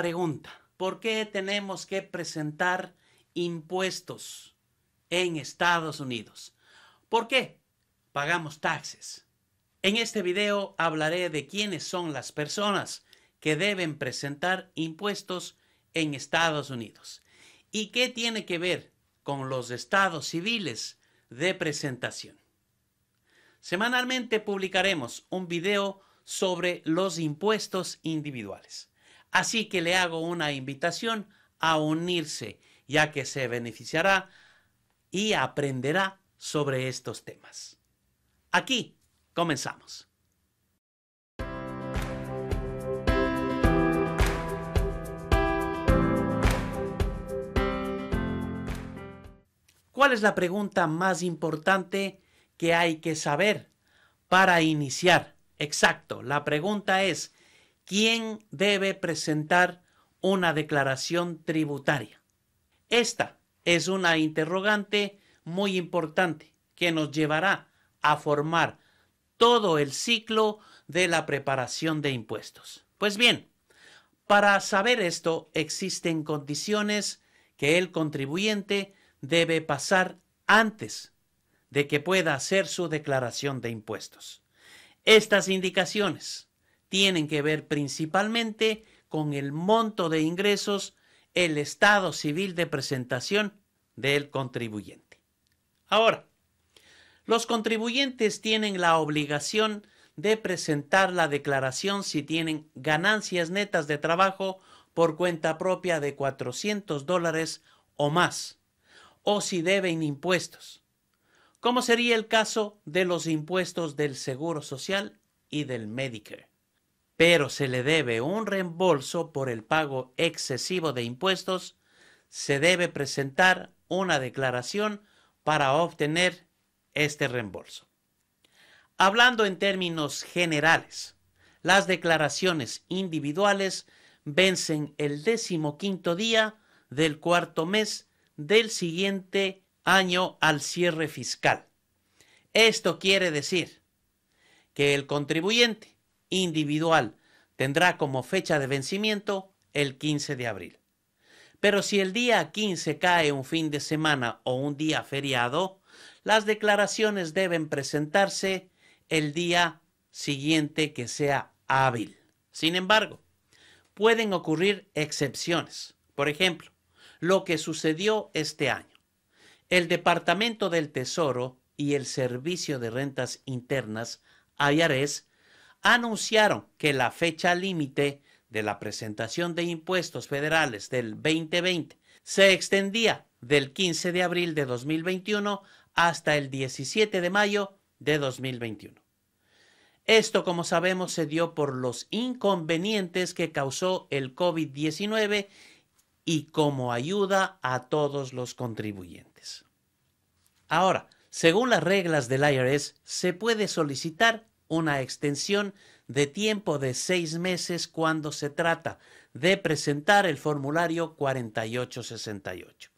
pregunta, ¿por qué tenemos que presentar impuestos en Estados Unidos? ¿Por qué pagamos taxes? En este video hablaré de quiénes son las personas que deben presentar impuestos en Estados Unidos y qué tiene que ver con los estados civiles de presentación. Semanalmente publicaremos un video sobre los impuestos individuales. Así que le hago una invitación a unirse, ya que se beneficiará y aprenderá sobre estos temas. Aquí comenzamos. ¿Cuál es la pregunta más importante que hay que saber para iniciar? Exacto, la pregunta es, quién debe presentar una declaración tributaria. Esta es una interrogante muy importante que nos llevará a formar todo el ciclo de la preparación de impuestos. Pues bien, para saber esto existen condiciones que el contribuyente debe pasar antes de que pueda hacer su declaración de impuestos. Estas indicaciones tienen que ver principalmente con el monto de ingresos, el estado civil de presentación del contribuyente. Ahora, los contribuyentes tienen la obligación de presentar la declaración si tienen ganancias netas de trabajo por cuenta propia de 400 dólares o más, o si deben impuestos, como sería el caso de los impuestos del Seguro Social y del Medicare pero se le debe un reembolso por el pago excesivo de impuestos, se debe presentar una declaración para obtener este reembolso. Hablando en términos generales, las declaraciones individuales vencen el decimoquinto día del cuarto mes del siguiente año al cierre fiscal. Esto quiere decir que el contribuyente individual tendrá como fecha de vencimiento el 15 de abril. Pero si el día 15 cae un fin de semana o un día feriado, las declaraciones deben presentarse el día siguiente que sea hábil. Sin embargo, pueden ocurrir excepciones. Por ejemplo, lo que sucedió este año. El Departamento del Tesoro y el Servicio de Rentas Internas, IRS, anunciaron que la fecha límite de la presentación de impuestos federales del 2020 se extendía del 15 de abril de 2021 hasta el 17 de mayo de 2021. Esto, como sabemos, se dio por los inconvenientes que causó el COVID-19 y como ayuda a todos los contribuyentes. Ahora, según las reglas del IRS, se puede solicitar una extensión de tiempo de seis meses cuando se trata de presentar el formulario 4868.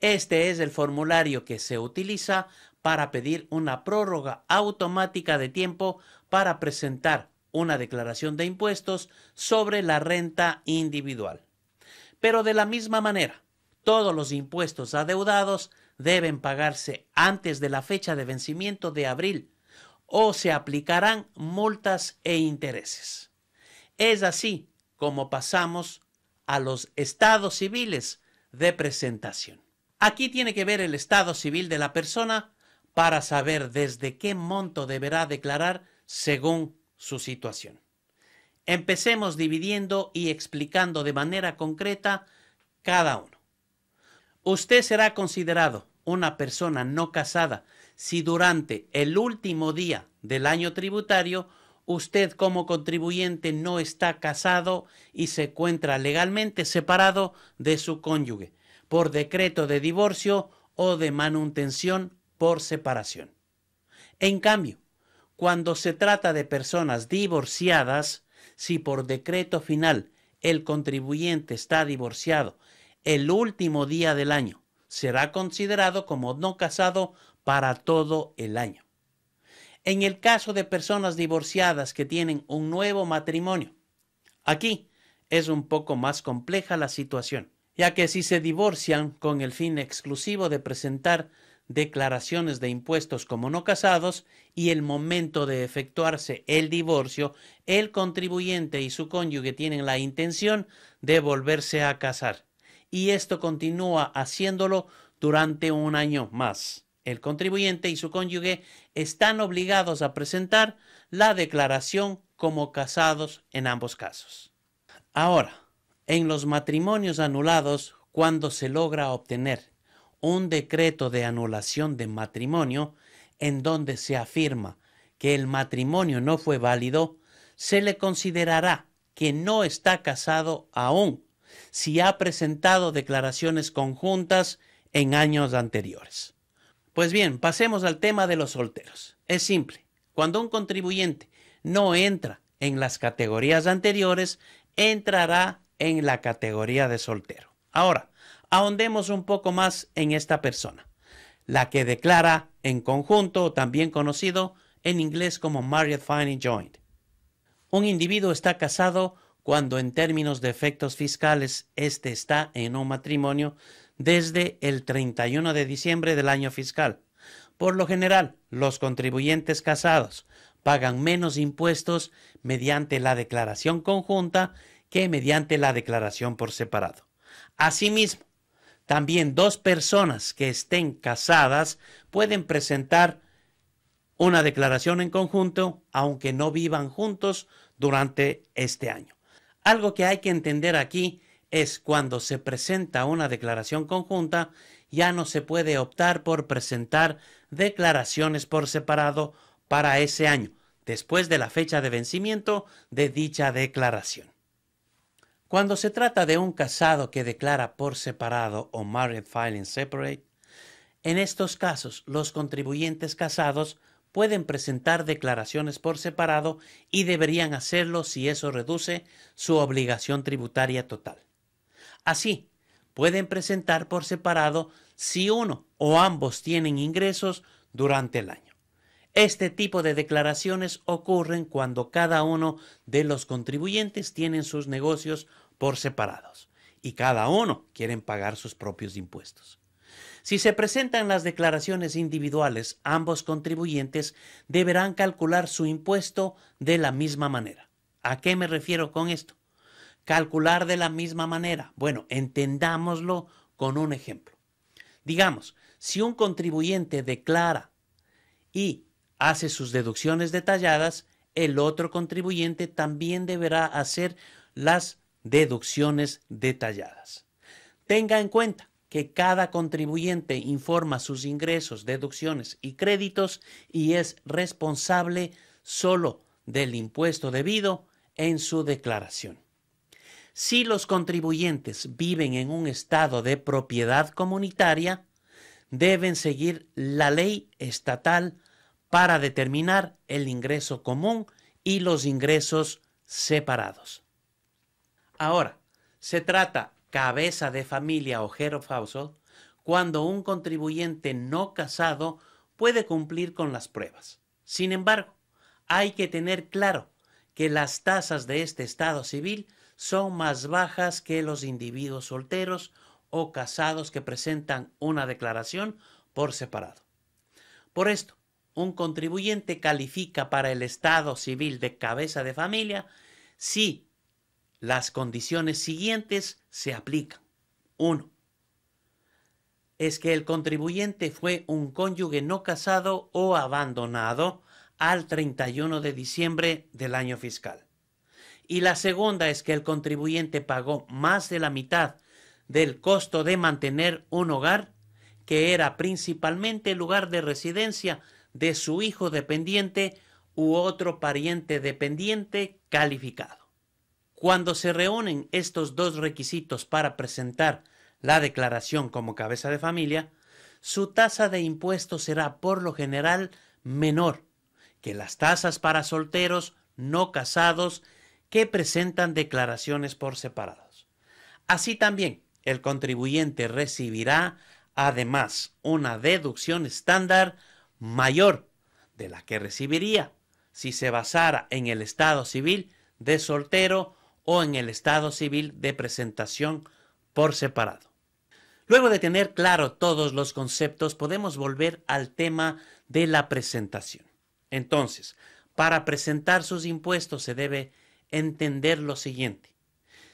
Este es el formulario que se utiliza para pedir una prórroga automática de tiempo para presentar una declaración de impuestos sobre la renta individual. Pero de la misma manera, todos los impuestos adeudados deben pagarse antes de la fecha de vencimiento de abril o se aplicarán multas e intereses. Es así como pasamos a los estados civiles de presentación. Aquí tiene que ver el estado civil de la persona para saber desde qué monto deberá declarar según su situación. Empecemos dividiendo y explicando de manera concreta cada uno. Usted será considerado una persona no casada si durante el último día del año tributario usted como contribuyente no está casado y se encuentra legalmente separado de su cónyuge por decreto de divorcio o de manutención por separación. En cambio, cuando se trata de personas divorciadas, si por decreto final el contribuyente está divorciado el último día del año, será considerado como no casado para todo el año. En el caso de personas divorciadas que tienen un nuevo matrimonio, aquí es un poco más compleja la situación, ya que si se divorcian con el fin exclusivo de presentar declaraciones de impuestos como no casados y el momento de efectuarse el divorcio, el contribuyente y su cónyuge tienen la intención de volverse a casar. Y esto continúa haciéndolo durante un año más el contribuyente y su cónyuge están obligados a presentar la declaración como casados en ambos casos. Ahora, en los matrimonios anulados, cuando se logra obtener un decreto de anulación de matrimonio en donde se afirma que el matrimonio no fue válido, se le considerará que no está casado aún si ha presentado declaraciones conjuntas en años anteriores. Pues bien, pasemos al tema de los solteros. Es simple. Cuando un contribuyente no entra en las categorías anteriores, entrará en la categoría de soltero. Ahora, ahondemos un poco más en esta persona, la que declara en conjunto, también conocido en inglés como Married filing Joint. Un individuo está casado cuando en términos de efectos fiscales éste está en un matrimonio desde el 31 de diciembre del año fiscal. Por lo general, los contribuyentes casados pagan menos impuestos mediante la declaración conjunta que mediante la declaración por separado. Asimismo, también dos personas que estén casadas pueden presentar una declaración en conjunto, aunque no vivan juntos durante este año. Algo que hay que entender aquí es cuando se presenta una declaración conjunta, ya no se puede optar por presentar declaraciones por separado para ese año, después de la fecha de vencimiento de dicha declaración. Cuando se trata de un casado que declara por separado o married filing separate, en estos casos los contribuyentes casados pueden presentar declaraciones por separado y deberían hacerlo si eso reduce su obligación tributaria total. Así, pueden presentar por separado si uno o ambos tienen ingresos durante el año. Este tipo de declaraciones ocurren cuando cada uno de los contribuyentes tienen sus negocios por separados y cada uno quieren pagar sus propios impuestos. Si se presentan las declaraciones individuales, ambos contribuyentes deberán calcular su impuesto de la misma manera. ¿A qué me refiero con esto? calcular de la misma manera? Bueno, entendámoslo con un ejemplo. Digamos, si un contribuyente declara y hace sus deducciones detalladas, el otro contribuyente también deberá hacer las deducciones detalladas. Tenga en cuenta que cada contribuyente informa sus ingresos, deducciones y créditos y es responsable solo del impuesto debido en su declaración. Si los contribuyentes viven en un estado de propiedad comunitaria, deben seguir la ley estatal para determinar el ingreso común y los ingresos separados. Ahora, se trata cabeza de familia o head cuando un contribuyente no casado puede cumplir con las pruebas. Sin embargo, hay que tener claro que las tasas de este estado civil son más bajas que los individuos solteros o casados que presentan una declaración por separado. Por esto, un contribuyente califica para el Estado civil de cabeza de familia si las condiciones siguientes se aplican. 1. Es que el contribuyente fue un cónyuge no casado o abandonado al 31 de diciembre del año fiscal y la segunda es que el contribuyente pagó más de la mitad del costo de mantener un hogar, que era principalmente el lugar de residencia de su hijo dependiente u otro pariente dependiente calificado. Cuando se reúnen estos dos requisitos para presentar la declaración como cabeza de familia, su tasa de impuesto será por lo general menor que las tasas para solteros, no casados que presentan declaraciones por separados. Así también, el contribuyente recibirá además una deducción estándar mayor de la que recibiría si se basara en el estado civil de soltero o en el estado civil de presentación por separado. Luego de tener claro todos los conceptos, podemos volver al tema de la presentación. Entonces, para presentar sus impuestos se debe entender lo siguiente.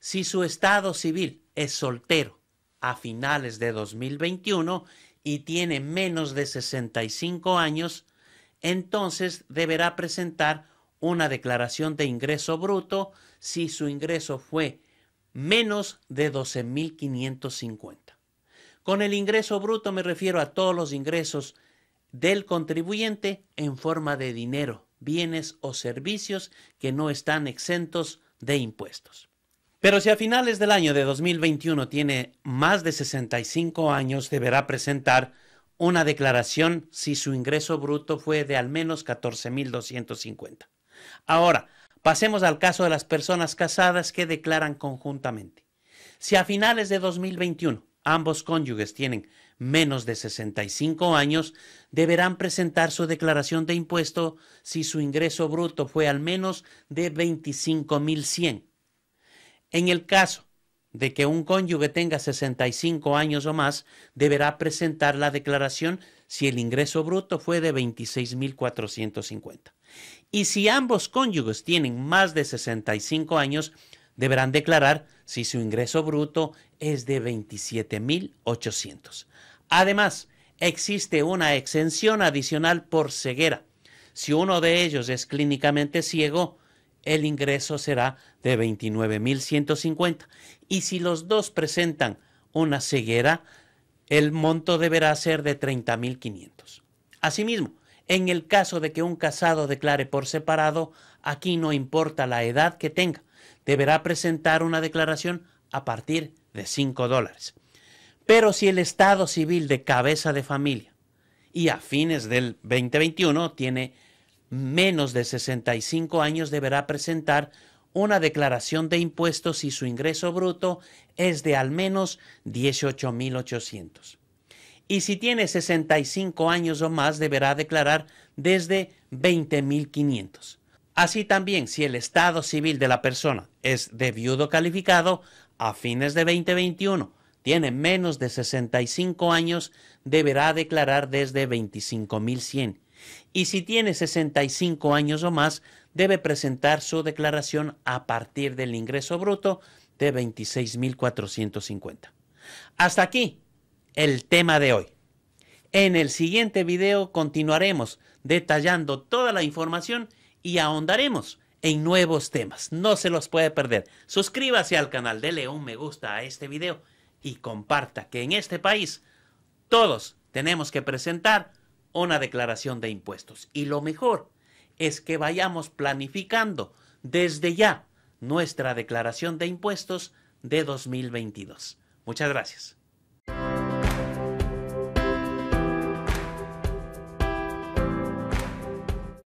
Si su estado civil es soltero a finales de 2021 y tiene menos de 65 años, entonces deberá presentar una declaración de ingreso bruto si su ingreso fue menos de 12.550. Con el ingreso bruto me refiero a todos los ingresos del contribuyente en forma de dinero, bienes o servicios que no están exentos de impuestos. Pero si a finales del año de 2021 tiene más de 65 años, deberá presentar una declaración si su ingreso bruto fue de al menos 14.250. Ahora, pasemos al caso de las personas casadas que declaran conjuntamente. Si a finales de 2021 ambos cónyuges tienen menos de 65 años deberán presentar su declaración de impuesto si su ingreso bruto fue al menos de 25.100. En el caso de que un cónyuge tenga 65 años o más, deberá presentar la declaración si el ingreso bruto fue de 26.450. Y si ambos cónyuges tienen más de 65 años, deberán declarar si su ingreso bruto es de 27.800. Además, existe una exención adicional por ceguera. Si uno de ellos es clínicamente ciego, el ingreso será de 29.150 y si los dos presentan una ceguera, el monto deberá ser de 30.500. Asimismo, en el caso de que un casado declare por separado, aquí no importa la edad que tenga, deberá presentar una declaración a partir de 5 dólares. Pero si el Estado civil de cabeza de familia y a fines del 2021 tiene menos de 65 años, deberá presentar una declaración de impuestos si su ingreso bruto es de al menos 18.800. Y si tiene 65 años o más, deberá declarar desde 20.500. Así también, si el estado civil de la persona es de viudo calificado, a fines de 2021 tiene menos de 65 años deberá declarar desde 25.100 y si tiene 65 años o más debe presentar su declaración a partir del ingreso bruto de 26.450. Hasta aquí el tema de hoy. En el siguiente video continuaremos detallando toda la información y ahondaremos en nuevos temas. No se los puede perder. Suscríbase al canal, de un me gusta a este video y comparta que en este país todos tenemos que presentar una declaración de impuestos. Y lo mejor es que vayamos planificando desde ya nuestra declaración de impuestos de 2022. Muchas gracias.